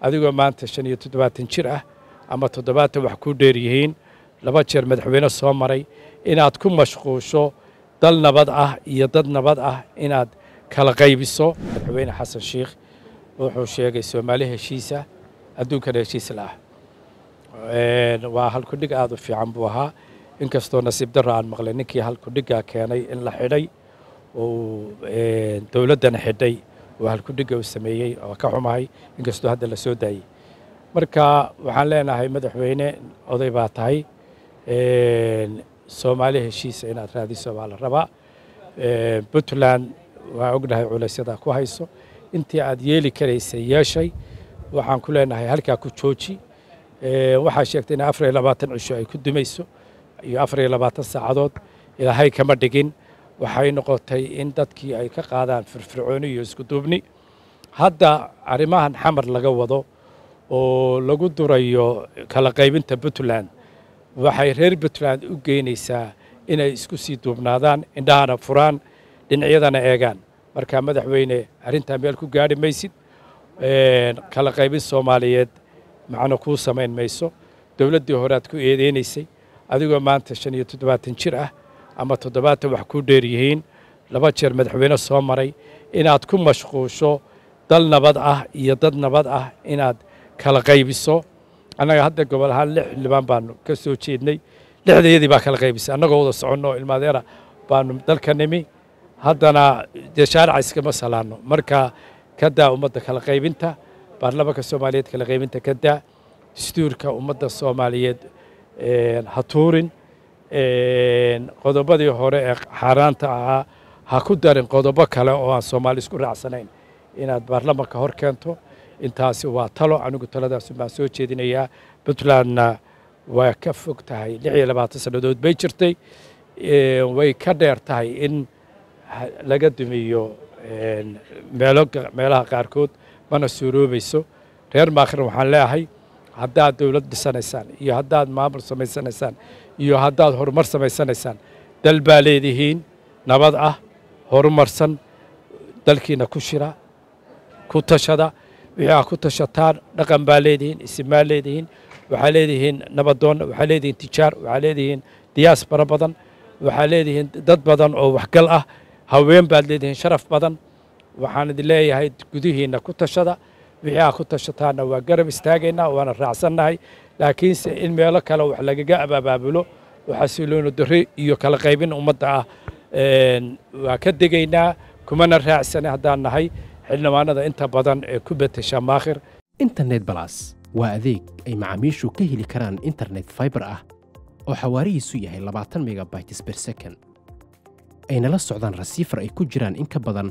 adigoo maanta shan iyo toddobaatan jir ah ama toddobaatan wax ku dheer yihiin laba jeer madaxweyne soo maray inaad ku mashquusho dal nabad ah iyo dad nabad ah inaad kala qaybiso madaxweyne xasan shiikh wuxuu sheegay soomaali heshiisa adduunkana heshiis la ah. waa halkudhig aad u fiican buu ahaa inkastoo nasiib darro aan maqlay ninkii halkudhigaa keenay in la xidhay oo dowladdana xidhay oo halkudhiga u sameeyey oo ka xumahay inkastoo hadda la soo daayey marka waxaan leenahay madaxweyne oday baa tahay soomaali heshiisa inaad raadiso baa la rabaa puntland waa ognahay culaysyada ku hayso intii aad yeeli karaysay yeeshay waxaan ku leenahay halkaa ku jooji waxaa sheegtay in afar iyo labaatan cisho ay ku dumayso iyo afar iyo labaatan saacadood ilaahay kama dhigin waxay noqotay in dadkii ay ka qaadaan firfircooni iyo iskuduubni hadda arrimahan xamar laga wado oo lagu durayo kala qaybinta puntland waxay reer puntland u geynaysaa inay isku sii duubnaadaan indhahana furaan dhinacyadana eegaan marka madaxweyne arrintaa meel ku gaadhi maysid kala qaybin soomaaliyeed macno kuu samayn mayso dowladdii horead ku eedeynaysay adigoo maanta shan iyo toddobaatan jir ah ama toddobaatan wax ku dheer yihiin laba jeer madaxweyne soo maray inaad ku mashquusho dal nabad ah iyo dad nabad ah inaad kala qaybiso annaga hadda gobol ahaan lix xildhibaan baanu ka soo jeednay lixdayadii baa kala qaybisay annagoo wada soconno ilmaadeera baanu dalka nimi haddana dee shaarica iskama salaano marka ka ummadda kala qaybinta baarlamanka soomaaliyeed kala qaybinta ka daa dastuurka ummadda soomaaliyeed hatuurin qodobadii hore ee xaaraanta ahaa ha ku darin qodobo kale oo aan soomaali isku raacsanayn inaad baarlamanka hor keento intaasi waa talo anigu taladaasi baan soo jeedinayaa puntlandna waa ka fog tahay lix iyo labaatan sannadood bay jirtay way ka dheer tahay in laga dumiyo meelaha qaarkood mana suuroobayso reer maakhir waxaan leeahay haddaad dawlad dhisanaysaan iyo haddaad maamul samaysanaysaan iyo haddaad horumar samaysanaysaan dal baa leedihiin nabad ah horumarsan dalkiina ku shira ku tashada wixii aa ku tashataan dhaqan baa leedihiin isim leedihiin waxaa leedihiin nabadoonna waxaa leedihiin tijaar waxaa leedihiin diyaasbara badan waxaa leedihiin dad badan oo waxgal ah haween baad leedihiin sharaf badan waxaan idin leeyahay gudihiinna ku tashada wixii ku tashataanna waa garab istaagaynaa waana raacsannahay laakiinse in meelo kale wax lagaga ababaabulo waxaasiloona darre iyo kala qaybin ummadda ah waa ka degaynaa kumana raacsana haddaan nahay xildhibaanada inta badan ee ku betesha maakhir internet balas waa adeeg ay macaamiishu ka heli karaan internet fiber ah oo xawaarihiisu yahay labaatan megabytes per second ayna la socdaan rasiifar ay ku jiraan in ka badan